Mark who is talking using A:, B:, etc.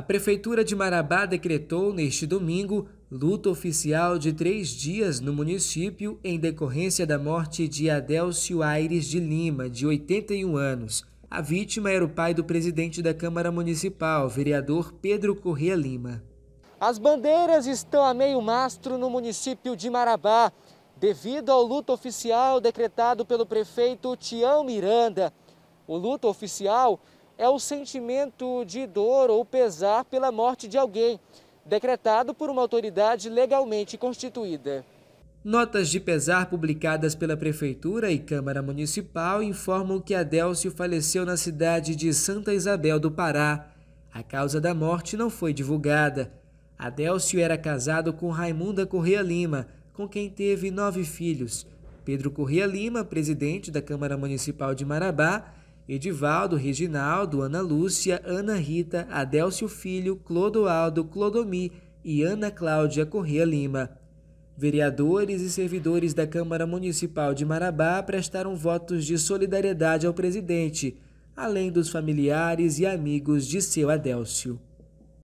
A: A Prefeitura de Marabá decretou neste domingo luto oficial de três dias no município em decorrência da morte de Adelcio Aires de Lima, de 81 anos. A vítima era o pai do presidente da Câmara Municipal, vereador Pedro Corrêa Lima. As bandeiras estão a meio mastro no município de Marabá, devido ao luto oficial decretado pelo prefeito Tião Miranda. O luto oficial é o sentimento de dor ou pesar pela morte de alguém, decretado por uma autoridade legalmente constituída. Notas de pesar publicadas pela Prefeitura e Câmara Municipal informam que Adélcio faleceu na cidade de Santa Isabel do Pará. A causa da morte não foi divulgada. Adélcio era casado com Raimunda Correa Lima, com quem teve nove filhos. Pedro Correa Lima, presidente da Câmara Municipal de Marabá, Edivaldo, Reginaldo, Ana Lúcia, Ana Rita, Adélcio Filho, Clodoaldo, Clodomi e Ana Cláudia Corrêa Lima. Vereadores e servidores da Câmara Municipal de Marabá prestaram votos de solidariedade ao presidente, além dos familiares e amigos de seu Adélcio.